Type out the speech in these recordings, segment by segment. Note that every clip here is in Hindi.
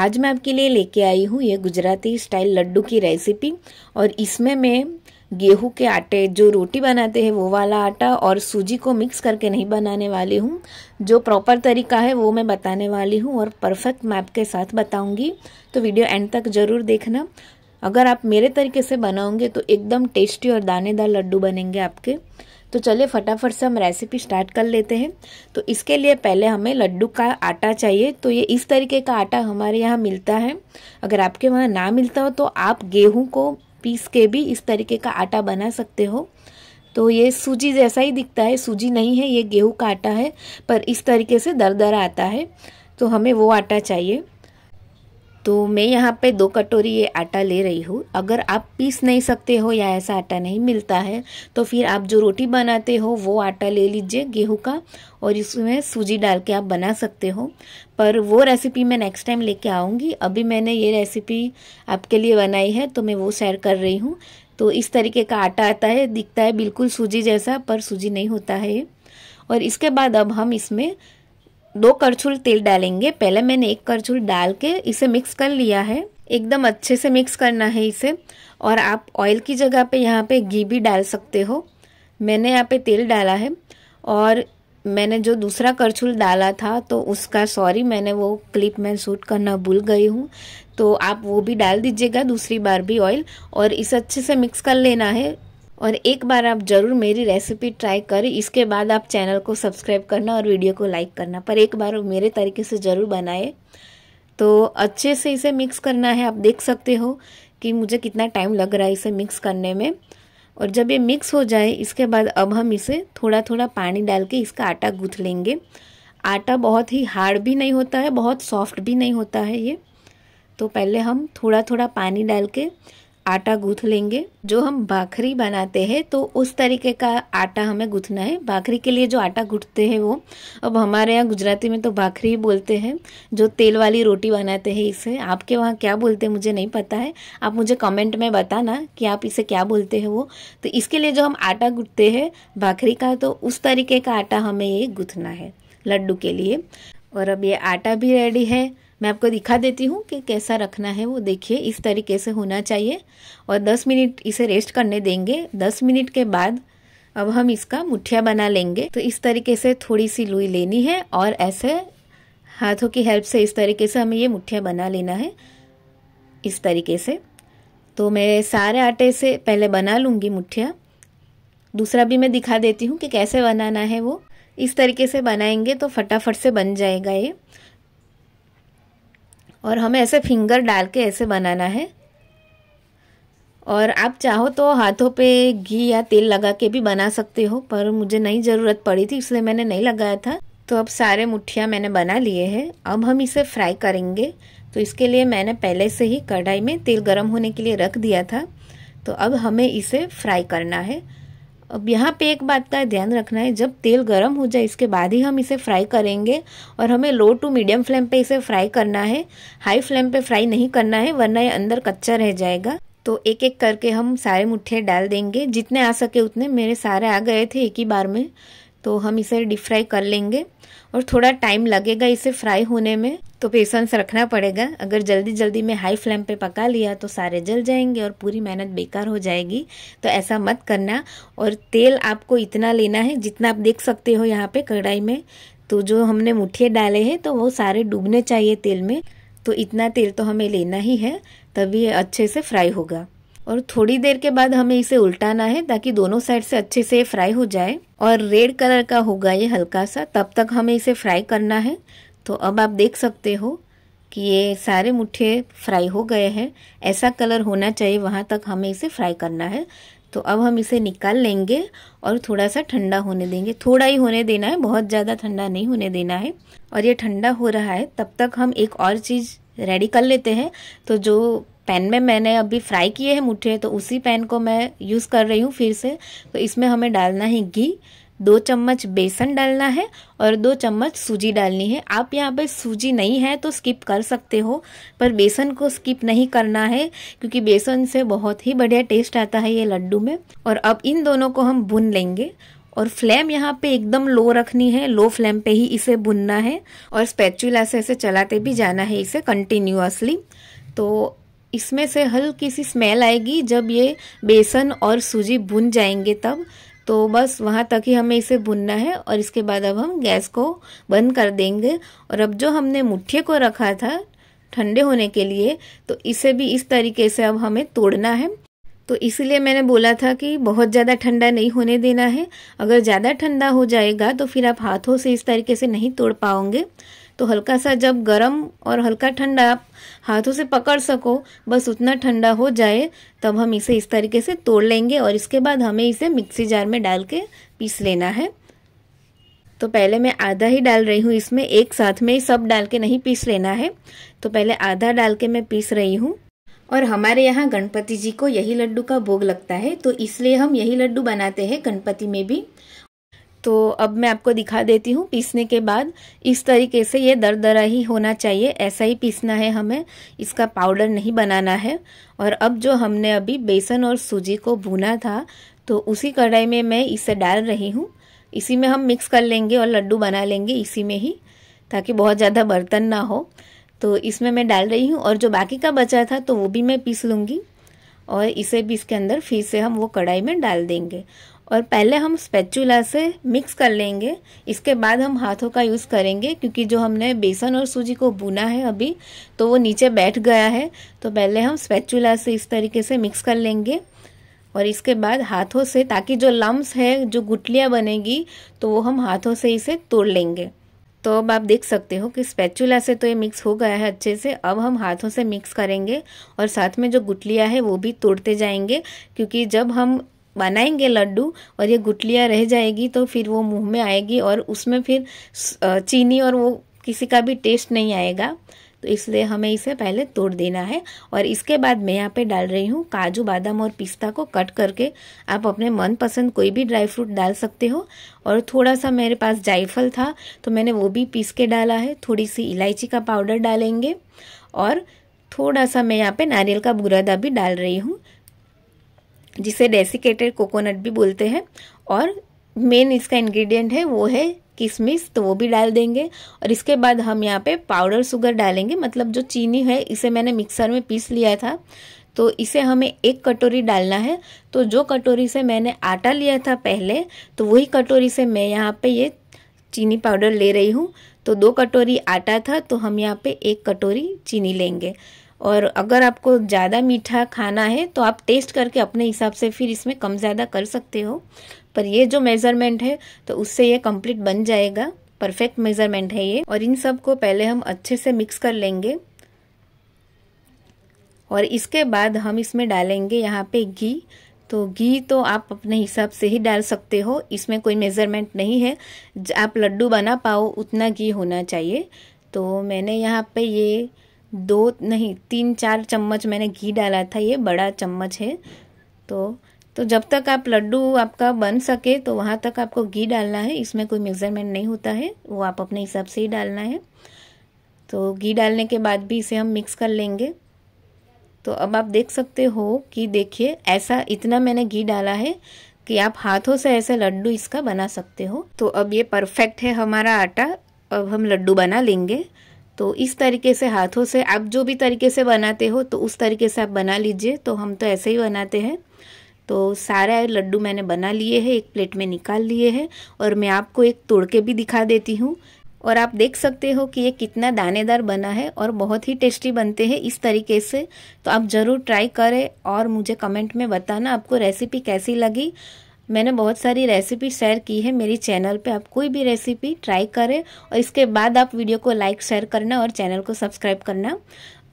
आज मैं आपके लिए लेके आई हूँ ये गुजराती स्टाइल लड्डू की रेसिपी और इसमें मैं गेहूं के आटे जो रोटी बनाते हैं वो वाला आटा और सूजी को मिक्स करके नहीं बनाने वाली हूँ जो प्रॉपर तरीका है वो मैं बताने वाली हूँ और परफेक्ट मैप के साथ बताऊँगी तो वीडियो एंड तक ज़रूर देखना अगर आप मेरे तरीके से बनाओगे तो एकदम टेस्टी और दानेदार लड्डू बनेंगे आपके तो चलिए फटाफट से हम रेसिपी स्टार्ट कर लेते हैं तो इसके लिए पहले हमें लड्डू का आटा चाहिए तो ये इस तरीके का आटा हमारे यहाँ मिलता है अगर आपके वहाँ ना मिलता हो तो आप गेहूँ को पीस के भी इस तरीके का आटा बना सकते हो तो ये सूजी जैसा ही दिखता है सूजी नहीं है ये गेहूँ का आटा है पर इस तरीके से दर आता है तो हमें वो आटा चाहिए तो मैं यहाँ पे दो कटोरी ये आटा ले रही हूँ अगर आप पीस नहीं सकते हो या ऐसा आटा नहीं मिलता है तो फिर आप जो रोटी बनाते हो वो आटा ले लीजिए गेहूँ का और इसमें सूजी डाल के आप बना सकते हो पर वो रेसिपी मैं नेक्स्ट टाइम लेके आऊँगी अभी मैंने ये रेसिपी आपके लिए बनाई है तो मैं वो शेयर कर रही हूँ तो इस तरीके का आटा आता है दिखता है बिल्कुल सूजी जैसा पर सूजी नहीं होता है और इसके बाद अब हम इसमें दो करछुल तेल डालेंगे पहले मैंने एक करछुल डाल के इसे मिक्स कर लिया है एकदम अच्छे से मिक्स करना है इसे और आप ऑयल की जगह पे यहाँ पे घी भी डाल सकते हो मैंने यहाँ पे तेल डाला है और मैंने जो दूसरा करछुल डाला था तो उसका सॉरी मैंने वो क्लिप में शूट करना भूल गई हूँ तो आप वो भी डाल दीजिएगा दूसरी बार भी ऑयल और इसे अच्छे से मिक्स कर लेना है और एक बार आप ज़रूर मेरी रेसिपी ट्राई करें इसके बाद आप चैनल को सब्सक्राइब करना और वीडियो को लाइक करना पर एक बार मेरे तरीके से ज़रूर बनाए तो अच्छे से इसे मिक्स करना है आप देख सकते हो कि मुझे कितना टाइम लग रहा है इसे मिक्स करने में और जब ये मिक्स हो जाए इसके बाद अब हम इसे थोड़ा थोड़ा पानी डाल के इसका आटा गूँथ लेंगे आटा बहुत ही हार्ड भी नहीं होता है बहुत सॉफ्ट भी नहीं होता है ये तो पहले हम थोड़ा थोड़ा पानी डाल के आटा गूथ लेंगे जो हम भाखरी बनाते हैं तो उस तरीके का आटा हमें गूथना है भाखरी के लिए जो आटा गूंथते हैं वो अब हमारे यहाँ गुजराती में तो भाखरी बोलते हैं जो तेल वाली रोटी बनाते हैं इसे आपके वहाँ क्या बोलते हैं मुझे नहीं पता है आप मुझे कमेंट में बताना कि आप इसे क्या बोलते हैं वो तो इसके लिए जो हम आटा गूंथते हैं भाखरी का तो उस तरीके का आटा हमें ये गूंथना है लड्डू के लिए और अब ये आटा भी रेडी है मैं आपको दिखा देती हूँ कि कैसा रखना है वो देखिए इस तरीके से होना चाहिए और 10 मिनट इसे रेस्ट करने देंगे 10 मिनट के बाद अब हम इसका मुठिया बना लेंगे तो इस तरीके से थोड़ी सी लुई लेनी है और ऐसे हाथों की हेल्प से इस तरीके से हमें ये मुठिया बना लेना है इस तरीके से तो मैं सारे आटे से पहले बना लूँगी मुठिया दूसरा भी मैं दिखा देती हूँ कि कैसे बनाना है वो इस तरीके से बनाएंगे तो फटाफट से बन जाएगा ये और हमें ऐसे फिंगर डाल के ऐसे बनाना है और आप चाहो तो हाथों पे घी या तेल लगा के भी बना सकते हो पर मुझे नहीं ज़रूरत पड़ी थी इसलिए मैंने नहीं लगाया था तो अब सारे मुठियाँ मैंने बना लिए हैं अब हम इसे फ्राई करेंगे तो इसके लिए मैंने पहले से ही कढ़ाई में तेल गर्म होने के लिए रख दिया था तो अब हमें इसे फ्राई करना है अब यहाँ पे एक बात का ध्यान रखना है जब तेल गर्म हो जाए इसके बाद ही हम इसे फ्राई करेंगे और हमें लो टू मीडियम फ्लेम पे इसे फ्राई करना है हाई फ्लेम पे फ्राई नहीं करना है वरना ये अंदर कच्चा रह जाएगा तो एक एक करके हम सारे मुठ्ठे डाल देंगे जितने आ सके उतने मेरे सारे आ गए थे एक ही बार में तो हम इसे डीप फ्राई कर लेंगे और थोड़ा टाइम लगेगा इसे फ्राई होने में तो पेशेंस रखना पड़ेगा अगर जल्दी जल्दी में हाई फ्लेम पे पका लिया तो सारे जल जाएंगे और पूरी मेहनत बेकार हो जाएगी तो ऐसा मत करना और तेल आपको इतना लेना है जितना आप देख सकते हो यहाँ पे कढ़ाई में तो जो हमने मुठिये डाले हैं तो वो सारे डूबने चाहिए तेल में तो इतना तेल तो हमें लेना ही है तभी अच्छे से फ्राई होगा और थोड़ी देर के बाद हमें इसे उल्टाना है ताकि दोनों साइड से अच्छे से फ्राई हो जाए और रेड कलर का होगा ये हल्का सा तब तक हमें इसे फ्राई करना है तो अब आप देख सकते हो कि ये सारे मुठ्ठे फ्राई हो गए हैं ऐसा कलर होना चाहिए वहाँ तक हमें इसे फ्राई करना है तो अब हम इसे निकाल लेंगे और थोड़ा सा ठंडा होने देंगे थोड़ा ही होने देना है बहुत ज़्यादा ठंडा नहीं होने देना है और ये ठंडा हो रहा है तब तक हम एक और चीज़ रेडी कर लेते हैं तो जो पैन में मैंने अभी फ्राई किए हैं मुठ्ठे तो उसी पैन को मैं यूज़ कर रही हूँ फिर से तो इसमें हमें डालना है घी दो चम्मच बेसन डालना है और दो चम्मच सूजी डालनी है आप यहाँ पे सूजी नहीं है तो स्किप कर सकते हो पर बेसन को स्किप नहीं करना है क्योंकि बेसन से बहुत ही बढ़िया टेस्ट आता है ये लड्डू में और अब इन दोनों को हम भुन लेंगे और फ्लेम यहाँ पे एकदम लो रखनी है लो फ्लेम पे ही इसे भुनना है और स्पैचुला से इसे चलाते भी जाना है इसे कंटिन्यूसली तो इसमें से हल्की सी स्मेल आएगी जब ये बेसन और सूजी भुन जाएंगे तब तो बस वहाँ तक ही हमें इसे भुनना है और इसके बाद अब हम गैस को बंद कर देंगे और अब जो हमने मुठ्ठे को रखा था ठंडे होने के लिए तो इसे भी इस तरीके से अब हमें तोड़ना है तो इसीलिए मैंने बोला था कि बहुत ज़्यादा ठंडा नहीं होने देना है अगर ज़्यादा ठंडा हो जाएगा तो फिर आप हाथों से इस तरीके से नहीं तोड़ पाओगे तो हल्का सा जब गर्म और हल्का ठंडा आप हाथों से पकड़ सको बस उतना ठंडा हो जाए तब हम इसे इस तरीके से तोड़ लेंगे और इसके बाद हमें इसे मिक्सी जार में डाल के पीस लेना है तो पहले मैं आधा ही डाल रही हूँ इसमें एक साथ में ही सब डाल के नहीं पीस लेना है तो पहले आधा डाल के मैं पीस रही हूँ और हमारे यहाँ गणपति जी को यही लड्डू का भोग लगता है तो इसलिए हम यही लड्डू बनाते हैं गणपति में भी तो अब मैं आपको दिखा देती हूँ पीसने के बाद इस तरीके से ये दरा ही होना चाहिए ऐसा ही पीसना है हमें इसका पाउडर नहीं बनाना है और अब जो हमने अभी बेसन और सूजी को भुना था तो उसी कढ़ाई में मैं इसे डाल रही हूँ इसी में हम मिक्स कर लेंगे और लड्डू बना लेंगे इसी में ही ताकि बहुत ज़्यादा बर्तन ना हो तो इसमें मैं डाल रही हूँ और जो बाकी का बचा था तो वो भी मैं पीस लूँगी और इसे भी इसके अंदर फिर से हम वो कढ़ाई में डाल देंगे और पहले हम स्पेचुला से मिक्स कर लेंगे इसके बाद हम हाथों का यूज़ करेंगे क्योंकि जो हमने बेसन और सूजी को भुना है अभी तो वो नीचे बैठ गया है तो पहले हम स्पेचुला से इस तरीके से मिक्स कर लेंगे और इसके बाद हाथों से ताकि जो लम्ब्स है जो गुटलियाँ बनेगी तो वो हम हाथों से इसे तोड़ लेंगे तो अब आप देख सकते हो कि स्पेचुला से तो ये मिक्स हो गया है अच्छे से अब हम हाथों से मिक्स करेंगे और साथ में जो गुटलियाँ है वो भी तोड़ते जाएंगे क्योंकि जब हम बनाएंगे लड्डू और ये गुटलियाँ रह जाएगी तो फिर वो मुंह में आएगी और उसमें फिर चीनी और वो किसी का भी टेस्ट नहीं आएगा तो इसलिए हमें इसे पहले तोड़ देना है और इसके बाद मैं यहाँ पे डाल रही हूँ काजू बादाम और पिस्ता को कट करके आप अपने मनपसंद कोई भी ड्राई फ्रूट डाल सकते हो और थोड़ा सा मेरे पास जायफल था तो मैंने वो भी पीस के डाला है थोड़ी सी इलायची का पाउडर डालेंगे और थोड़ा सा मैं यहाँ पे नारियल का बुरादा भी डाल रही हूँ जिसे डेसिकेटेड कोकोनट भी बोलते हैं और मेन इसका इंग्रेडिएंट है वो है किशमिश तो वो भी डाल देंगे और इसके बाद हम यहाँ पे पाउडर शुगर डालेंगे मतलब जो चीनी है इसे मैंने मिक्सर में पीस लिया था तो इसे हमें एक कटोरी डालना है तो जो कटोरी से मैंने आटा लिया था पहले तो वही कटोरी से मैं यहाँ पे ये चीनी पाउडर ले रही हूँ तो दो कटोरी आटा था तो हम यहाँ पे एक कटोरी चीनी लेंगे और अगर आपको ज़्यादा मीठा खाना है तो आप टेस्ट करके अपने हिसाब से फिर इसमें कम ज़्यादा कर सकते हो पर ये जो मेज़रमेंट है तो उससे ये कंप्लीट बन जाएगा परफेक्ट मेज़रमेंट है ये और इन सब को पहले हम अच्छे से मिक्स कर लेंगे और इसके बाद हम इसमें डालेंगे यहाँ पे घी तो घी तो आप अपने हिसाब से ही डाल सकते हो इसमें कोई मेज़रमेंट नहीं है आप लड्डू बना पाओ उतना घी होना चाहिए तो मैंने यहाँ पर ये दो नहीं तीन चार चम्मच मैंने घी डाला था ये बड़ा चम्मच है तो तो जब तक आप लड्डू आपका बन सके तो वहाँ तक आपको घी डालना है इसमें कोई मेजरमेंट नहीं होता है वो आप अपने हिसाब से ही डालना है तो घी डालने के बाद भी इसे हम मिक्स कर लेंगे तो अब आप देख सकते हो कि देखिए ऐसा इतना मैंने घी डाला है कि आप हाथों से ऐसे लड्डू इसका बना सकते हो तो अब ये परफेक्ट है हमारा आटा अब हम लड्डू बना लेंगे तो इस तरीके से हाथों से आप जो भी तरीके से बनाते हो तो उस तरीके से आप बना लीजिए तो हम तो ऐसे ही बनाते हैं तो सारा लड्डू मैंने बना लिए हैं एक प्लेट में निकाल लिए हैं और मैं आपको एक तोड़ के भी दिखा देती हूँ और आप देख सकते हो कि ये कितना दानेदार बना है और बहुत ही टेस्टी बनते हैं इस तरीके से तो आप ज़रूर ट्राई करें और मुझे कमेंट में बताना आपको रेसिपी कैसी लगी मैंने बहुत सारी रेसिपी शेयर की है मेरी चैनल पे आप कोई भी रेसिपी ट्राई करें और इसके बाद आप वीडियो को लाइक शेयर करना और चैनल को सब्सक्राइब करना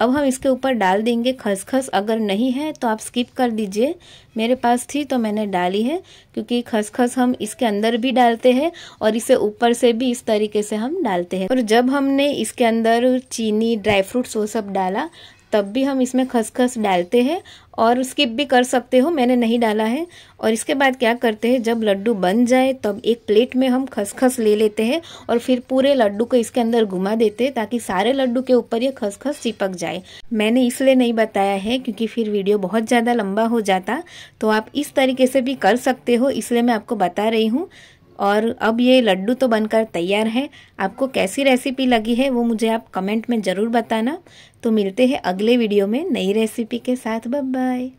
अब हम इसके ऊपर डाल देंगे खसखस अगर नहीं है तो आप स्किप कर दीजिए मेरे पास थी तो मैंने डाली है क्योंकि खसखस हम इसके अंदर भी डालते हैं और इसे ऊपर से भी इस तरीके से हम डालते हैं और जब हमने इसके अंदर चीनी ड्राई फ्रूट्स वो सब डाला तब भी हम इसमें खसखस डालते हैं और स्किप भी कर सकते हो मैंने नहीं डाला है और इसके बाद क्या करते हैं जब लड्डू बन जाए तब एक प्लेट में हम खसखस ले लेते हैं और फिर पूरे लड्डू को इसके अंदर घुमा देते हैं ताकि सारे लड्डू के ऊपर ये खसखस चिपक जाए मैंने इसलिए नहीं बताया है क्योंकि फिर वीडियो बहुत ज़्यादा लंबा हो जाता तो आप इस तरीके से भी कर सकते हो इसलिए मैं आपको बता रही हूँ और अब ये लड्डू तो बनकर तैयार है आपको कैसी रेसिपी लगी है वो मुझे आप कमेंट में ज़रूर बताना तो मिलते हैं अगले वीडियो में नई रेसिपी के साथ बाय